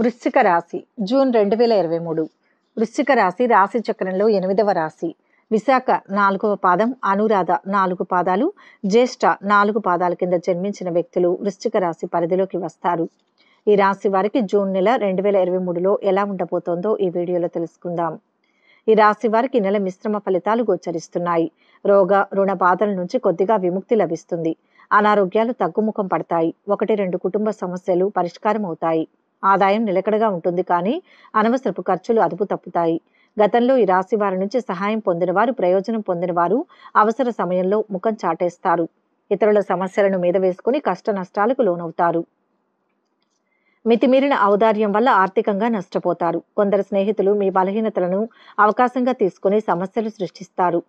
వృశ్చిక రాశి జూన్ రెండు వేల ఇరవై మూడు వృశ్చిక రాశి రాశి చక్రంలో ఎనిమిదవ రాశి విశాఖ నాలుగవ పాదం అనురాధ నాలుగు పాదాలు జ్యేష్ఠ నాలుగు పాదాల కింద జన్మించిన వ్యక్తులు వృశ్చిక రాశి పరిధిలోకి వస్తారు ఈ రాశి వారికి జూన్ నెల రెండు వేల ఇరవై మూడులో ఎలా ఉండబోతోందో ఈ వీడియోలో తెలుసుకుందాం ఈ రాశి వారికి నెల మిశ్రమ ఫలితాలు గోచరిస్తున్నాయి రోగ రుణ బాధల నుంచి కొద్దిగా విముక్తి లభిస్తుంది అనారోగ్యాలు తగ్గుముఖం పడతాయి ఒకటి రెండు కుటుంబ సమస్యలు పరిష్కారం అవుతాయి ఆదాయం నిలకడగా ఉంటుంది కానీ అనవసరపు ఖర్చులు అదుపు తప్పుతాయి గతంలో ఈ రాశి వారి నుంచి సహాయం పొందినవారు ప్రయోజనం పొందినవారు అవసర సమయంలో ముఖం చాటేస్తారు ఇతరుల సమస్యలను మీద వేసుకుని కష్ట నష్టాలకు లోనవుతారు మితిమీరిన ఔదార్యం వల్ల ఆర్థికంగా నష్టపోతారు కొందరు స్నేహితులు మీ బలహీనతలను అవకాశంగా తీసుకుని సమస్యలు సృష్టిస్తారు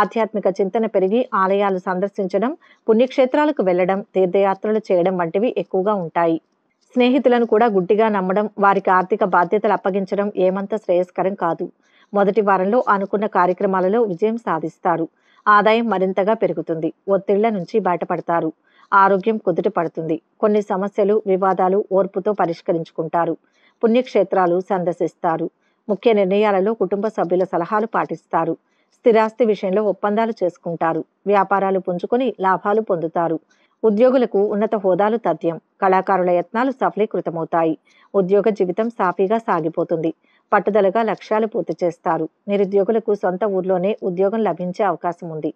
ఆధ్యాత్మిక చింతన పెరిగి ఆలయాలు సందర్శించడం పుణ్యక్షేత్రాలకు వెళ్లడం తీర్థయాత్రలు చేయడం వంటివి ఎక్కువగా ఉంటాయి స్నేహితులను కూడా గుడ్డిగా నమ్మడం వారికి ఆర్థిక బాధ్యతలు అప్పగించడం ఏమంత శ్రేయస్కరం కాదు మొదటి వారంలో అనుకున్న కార్యక్రమాలలో విజయం సాధిస్తారు ఆదాయం మరింతగా పెరుగుతుంది ఒత్తిళ్ల నుంచి బయటపడతారు ఆరోగ్యం కుదుట పడుతుంది కొన్ని సమస్యలు వివాదాలు ఓర్పుతో పరిష్కరించుకుంటారు పుణ్యక్షేత్రాలు సందర్శిస్తారు ముఖ్య నిర్ణయాలలో కుటుంబ సభ్యుల సలహాలు పాటిస్తారు స్థిరాస్తి విషయంలో ఒప్పందాలు చేసుకుంటారు వ్యాపారాలు పుంజుకొని లాభాలు పొందుతారు ఉద్యోగులకు ఉన్నత హోదాలు తథ్యం కళాకారుల యత్నాలు సఫలీకృతమవుతాయి ఉద్యోగ జీవితం సాఫీగా సాగిపోతుంది పట్టుదలగా లక్ష్యాలు పూర్తి చేస్తారు నిరుద్యోగులకు సొంత ఊర్లోనే ఉద్యోగం లభించే అవకాశం ఉంది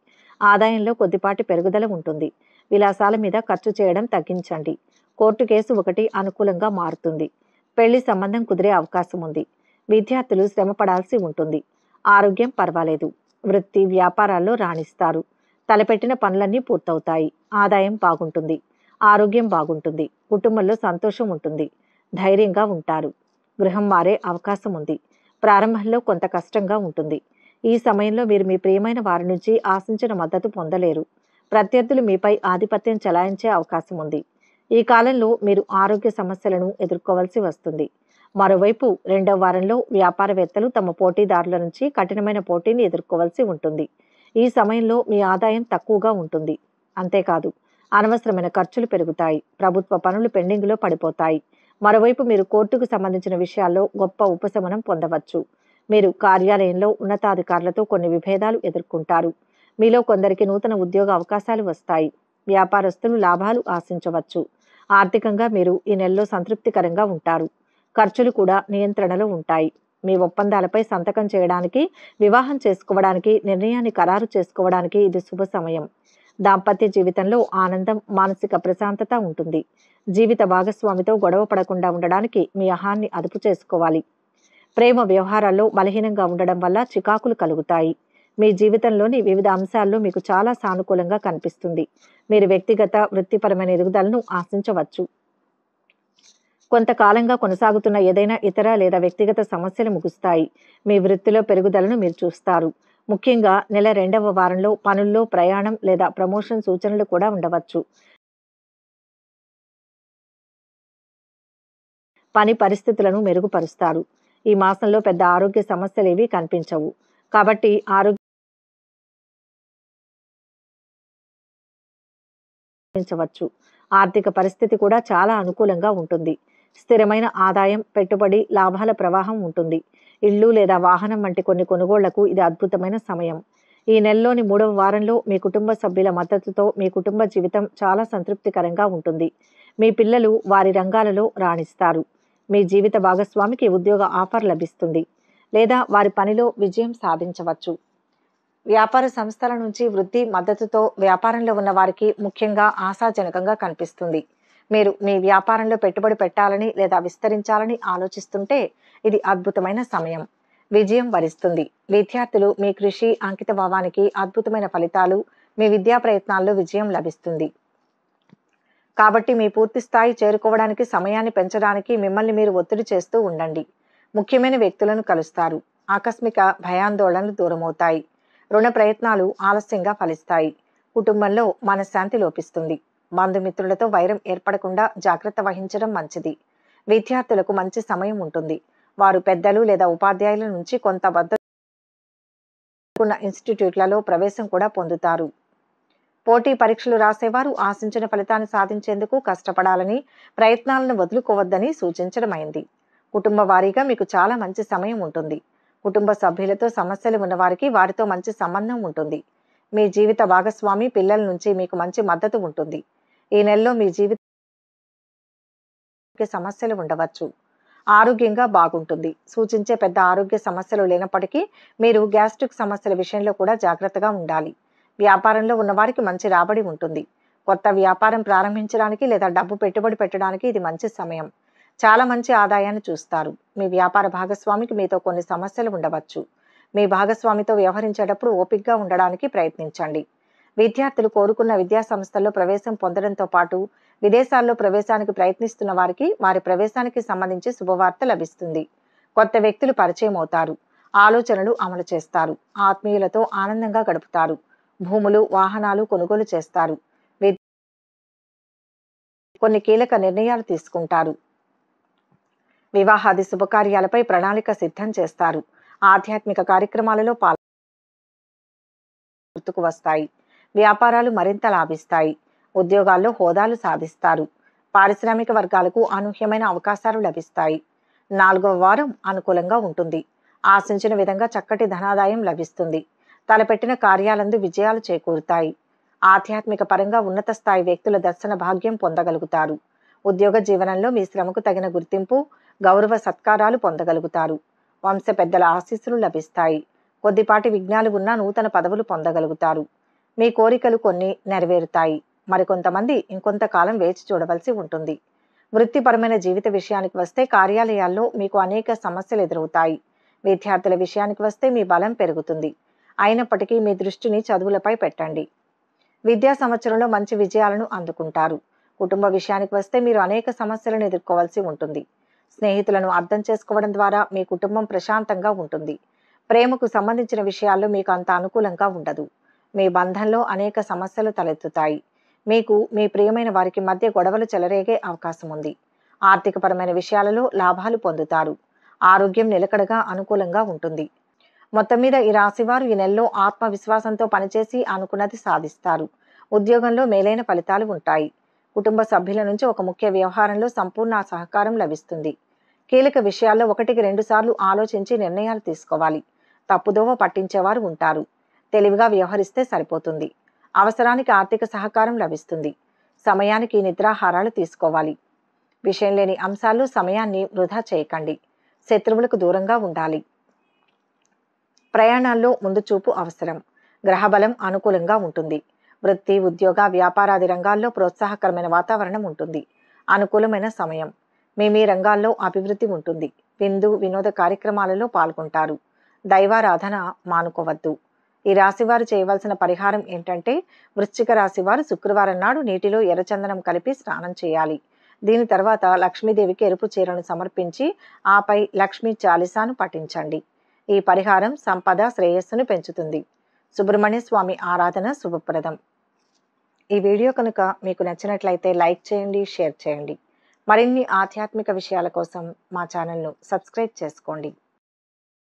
ఆదాయంలో కొద్దిపాటి పెరుగుదల ఉంటుంది విలాసాల మీద ఖర్చు చేయడం తగ్గించండి కోర్టు కేసు ఒకటి అనుకూలంగా మారుతుంది పెళ్లి సంబంధం కుదిరే అవకాశం ఉంది విద్యార్థులు శ్రమపడాల్సి ఉంటుంది ఆరోగ్యం పర్వాలేదు వృత్తి వ్యాపారాల్లో రాణిస్తారు తలపెట్టిన పనులన్నీ పూర్తవుతాయి ఆదాయం బాగుంటుంది ఆరోగ్యం బాగుంటుంది కుటుంబంలో సంతోషం ఉంటుంది ధైర్యంగా ఉంటారు గృహం మారే అవకాశం ఉంది ప్రారంభంలో కొంత కష్టంగా ఉంటుంది ఈ సమయంలో మీరు మీ ప్రియమైన వారి నుంచి ఆశించిన మద్దతు పొందలేరు ప్రత్యర్థులు మీపై ఆధిపత్యం చెలాయించే అవకాశం ఉంది ఈ కాలంలో మీరు ఆరోగ్య సమస్యలను ఎదుర్కోవాల్సి వస్తుంది మరోవైపు రెండవ వారంలో వ్యాపారవేత్తలు తమ పోటీదారుల నుంచి కఠినమైన పోటీని ఎదుర్కోవాల్సి ఉంటుంది ఈ సమయంలో మీ ఆదాయం తక్కువగా ఉంటుంది అంతేకాదు అనవసరమైన ఖర్చులు పెరుగుతాయి ప్రభుత్వ పనులు పెండింగ్లో పడిపోతాయి మరోవైపు మీరు కోర్టుకు సంబంధించిన విషయాల్లో గొప్ప ఉపశమనం పొందవచ్చు మీరు కార్యాలయంలో ఉన్నతాధికారులతో కొన్ని విభేదాలు ఎదుర్కొంటారు మీలో కొందరికి నూతన ఉద్యోగ అవకాశాలు వస్తాయి వ్యాపారస్తులు లాభాలు ఆశించవచ్చు ఆర్థికంగా మీరు ఈ నెలలో సంతృప్తికరంగా ఉంటారు ఖర్చులు కూడా నియంత్రణలో ఉంటాయి మీ ఒప్పందాలపై సంతకం చేయడానికి వివాహం చేసుకోవడానికి నిర్ణయాన్ని ఖరారు చేసుకోవడానికి ఇది శుభ సమయం దాంపత్య జీవితంలో ఆనందం మానసిక ప్రశాంతత ఉంటుంది జీవిత భాగస్వామితో గొడవ పడకుండా ఉండడానికి మీ అహాన్ని అదుపు చేసుకోవాలి ప్రేమ వ్యవహారాల్లో బలహీనంగా ఉండడం వల్ల చికాకులు కలుగుతాయి మీ జీవితంలోని వివిధ అంశాల్లో మీకు చాలా సానుకూలంగా కనిపిస్తుంది మీరు వ్యక్తిగత వృత్తిపరమైన ఎదుగుదలను ఆశించవచ్చు కొంతకాలంగా కొనసాగుతున్న ఏదైనా ఇతర లేదా వ్యక్తిగత సమస్యలు ముగుస్తాయి మీ వృత్తిలో పెరుగుదలను మీరు చూస్తారు ముఖ్యంగా నెల రెండవ వారంలో పనుల్లో ప్రయాణం లేదా ప్రమోషన్ సూచనలు కూడా ఉండవచ్చు పని పరిస్థితులను మెరుగుపరుస్తారు ఈ మాసంలో పెద్ద ఆరోగ్య సమస్యలు ఏవి కనిపించవు కాబట్టి ఆరోగ్య ఆర్థిక పరిస్థితి కూడా చాలా అనుకూలంగా ఉంటుంది స్థిరమైన ఆదాయం పెట్టుబడి లాభాల ప్రవాహం ఉంటుంది ఇళ్ళు లేదా వాహనం వంటి కొన్ని కొనుగోళ్లకు ఇది అద్భుతమైన సమయం ఈ నెలలోని మూడవ వారంలో మీ కుటుంబ సభ్యుల మద్దతుతో మీ కుటుంబ జీవితం చాలా సంతృప్తికరంగా ఉంటుంది మీ పిల్లలు వారి రంగాలలో రాణిస్తారు మీ జీవిత భాగస్వామికి ఉద్యోగ ఆఫర్ లభిస్తుంది లేదా వారి పనిలో విజయం సాధించవచ్చు వ్యాపార సంస్థల నుంచి వృద్ధి మద్దతుతో వ్యాపారంలో ఉన్న వారికి ముఖ్యంగా ఆశాజనకంగా కనిపిస్తుంది మీరు మీ వ్యాపారంలో పెట్టుబడి పెట్టాలని లేదా విస్తరించాలని ఆలోచిస్తుంటే ఇది అద్భుతమైన సమయం విజయం వరిస్తుంది విద్యార్థులు మీ కృషి అంకిత భావానికి అద్భుతమైన ఫలితాలు మీ విద్యా ప్రయత్నాల్లో విజయం లభిస్తుంది కాబట్టి మీ పూర్తి స్థాయి చేరుకోవడానికి సమయాన్ని పెంచడానికి మిమ్మల్ని మీరు ఒత్తిడి చేస్తూ ఉండండి ముఖ్యమైన వ్యక్తులను కలుస్తారు ఆకస్మిక భయాందోళనలు దూరమవుతాయి రుణ ప్రయత్నాలు ఆలస్యంగా ఫలిస్తాయి కుటుంబంలో మనశ్శాంతి లోపిస్తుంది బంధుమిత్రులతో వైరం ఏర్పడకుండా జాగ్రత్త వహించడం మంచిది విద్యార్థులకు మంచి సమయం ఉంటుంది వారు పెద్దలు లేదా ఉపాధ్యాయుల నుంచి కొంత వద్దకున్న ఇన్స్టిట్యూట్లలో ప్రవేశం కూడా పొందుతారు పోటీ పరీక్షలు రాసేవారు ఆశించిన ఫలితాన్ని సాధించేందుకు కష్టపడాలని ప్రయత్నాలను వదులుకోవద్దని సూచించడమైంది కుటుంబ వారీగా మీకు చాలా మంచి సమయం ఉంటుంది కుటుంబ సభ్యులతో సమస్యలు ఉన్నవారికి వారితో మంచి సంబంధం ఉంటుంది మీ జీవిత భాగస్వామి పిల్లల నుంచి మీకు మంచి మద్దతు ఉంటుంది ఈ నెలలో మీ జీవిత సమస్యలు ఉండవచ్చు ఆరోగ్యంగా బాగుంటుంది సూచించే పెద్ద ఆరోగ్య సమస్యలు లేనప్పటికీ మీరు గ్యాస్ట్రిక్ సమస్యల విషయంలో కూడా జాగ్రత్తగా ఉండాలి వ్యాపారంలో ఉన్నవారికి మంచి రాబడి ఉంటుంది కొత్త వ్యాపారం ప్రారంభించడానికి లేదా డబ్బు పెట్టుబడి పెట్టడానికి ఇది మంచి సమయం చాలా మంచి ఆదాయాన్ని చూస్తారు మీ వ్యాపార భాగస్వామికి మీతో కొన్ని సమస్యలు ఉండవచ్చు మీ భాగస్వామితో వ్యవహరించేటప్పుడు ఓపిక్గా ఉండడానికి ప్రయత్నించండి విద్యార్థులు కోరుకున్న విద్యా సంస్థల్లో ప్రవేశం పొందడంతో పాటు విదేశాల్లో ప్రవేశానికి ప్రయత్నిస్తున్న వారికి వారి ప్రవేశానికి సంబంధించి శుభవార్త లభిస్తుంది కొత్త వ్యక్తులు పరిచయం అవుతారు ఆలోచనలు అమలు చేస్తారు ఆత్మీయులతో ఆనందంగా గడుపుతారు భూములు వాహనాలు కొనుగోలు చేస్తారు కొన్ని కీలక నిర్ణయాలు తీసుకుంటారు వివాహాది శుభకార్యాలపై ప్రణాళిక సిద్ధం చేస్తారు ఆధ్యాత్మిక కార్యక్రమాలలో పాల్గొ గుర్తుకు వస్తాయి వ్యాపారాలు మరింత లాభిస్తాయి ఉద్యోగాల్లో హోదాలు సాధిస్తారు పారిశ్రామిక వర్గాలకు అనూహ్యమైన అవకాశాలు లభిస్తాయి నాలుగవ వారం అనుకూలంగా ఉంటుంది ఆశించిన విధంగా చక్కటి ధనాదాయం లభిస్తుంది తలపెట్టిన కార్యాలందు విజయాలు చేకూరుతాయి ఆధ్యాత్మిక పరంగా ఉన్నత స్థాయి వ్యక్తుల దర్శన భాగ్యం పొందగలుగుతారు ఉద్యోగ జీవనంలో మీ శ్రమకు తగిన గుర్తింపు గౌరవ సత్కారాలు పొందగలుగుతారు వంశ పెద్దల ఆశీస్సులు లభిస్తాయి కొద్దిపాటి విఘ్నాలు ఉన్న నూతన పదవులు పొందగలుగుతారు మీ కోరికలు కొన్ని నెరవేరుతాయి మరికొంతమంది ఇంకొంతకాలం వేచి చూడవలసి ఉంటుంది వృత్తిపరమైన జీవిత విషయానికి వస్తే కార్యాలయాల్లో మీకు అనేక సమస్యలు ఎదురవుతాయి విద్యార్థుల విషయానికి వస్తే మీ బలం పెరుగుతుంది అయినప్పటికీ మీ దృష్టిని చదువులపై పెట్టండి విద్యా సంవత్సరంలో మంచి విజయాలను అందుకుంటారు కుటుంబ విషయానికి వస్తే మీరు అనేక సమస్యలను ఎదుర్కోవాల్సి ఉంటుంది స్నేహితులను అర్థం చేసుకోవడం ద్వారా మీ కుటుంబం ప్రశాంతంగా ఉంటుంది ప్రేమకు సంబంధించిన విషయాల్లో మీకు అంత అనుకూలంగా ఉండదు మీ బంధంలో అనేక సమస్యలు తలెత్తుతాయి మీకు మీ ప్రియమైన వారికి మధ్య గొడవలు చెలరేగే అవకాశం ఉంది ఆర్థికపరమైన విషయాలలో లాభాలు పొందుతారు ఆరోగ్యం నిలకడగా అనుకూలంగా ఉంటుంది మొత్తం మీద ఈ రాశివారు ఈ నెలలో ఆత్మవిశ్వాసంతో పనిచేసి అనుకున్నది సాధిస్తారు ఉద్యోగంలో మేలైన ఫలితాలు ఉంటాయి కుటుంబ సభ్యుల నుంచి ఒక ముఖ్య వ్యవహారంలో సంపూర్ణ సహకారం లభిస్తుంది కీలక విషయాల్లో ఒకటికి రెండుసార్లు ఆలోచించి నిర్ణయాలు తీసుకోవాలి తప్పుదోవ పట్టించేవారు ఉంటారు తెలివిగా వ్యవహరిస్తే సరిపోతుంది అవసరానికి ఆర్థిక సహకారం లభిస్తుంది సమయానికి నిద్రాహారాలు తీసుకోవాలి విషయం లేని అంశాలు సమయాన్ని వృధా చేయకండి శత్రువులకు దూరంగా ఉండాలి ప్రయాణాల్లో ముందు చూపు అవసరం గ్రహబలం అనుకూలంగా ఉంటుంది వృత్తి ఉద్యోగ వ్యాపారాది రంగాల్లో ప్రోత్సాహకరమైన వాతావరణం ఉంటుంది అనుకూలమైన సమయం మీ మీ రంగాల్లో అభివృద్ధి ఉంటుంది విందు వినోద కార్యక్రమాలలో పాల్గొంటారు దైవారాధన మానుకోవద్దు ఈ రాశివారు చేయవలసిన పరిహారం ఏంటంటే వృశ్చిక రాశివారు శుక్రవారం నాడు నీటిలో ఎర్రచందనం కలిపి స్నానం చేయాలి దీని తర్వాత లక్ష్మీదేవికి ఎరుపు చీరను సమర్పించి ఆపై లక్ష్మీ చాలీసాను పఠించండి ఈ పరిహారం సంపద శ్రేయస్సును పెంచుతుంది సుబ్రహ్మణ్య స్వామి ఆరాధన శుభప్రదం ఈ వీడియో కనుక మీకు నచ్చినట్లయితే లైక్ చేయండి షేర్ చేయండి మరిన్ని ఆధ్యాత్మిక విషయాల కోసం మా ఛానల్ను సబ్స్క్రైబ్ చేసుకోండి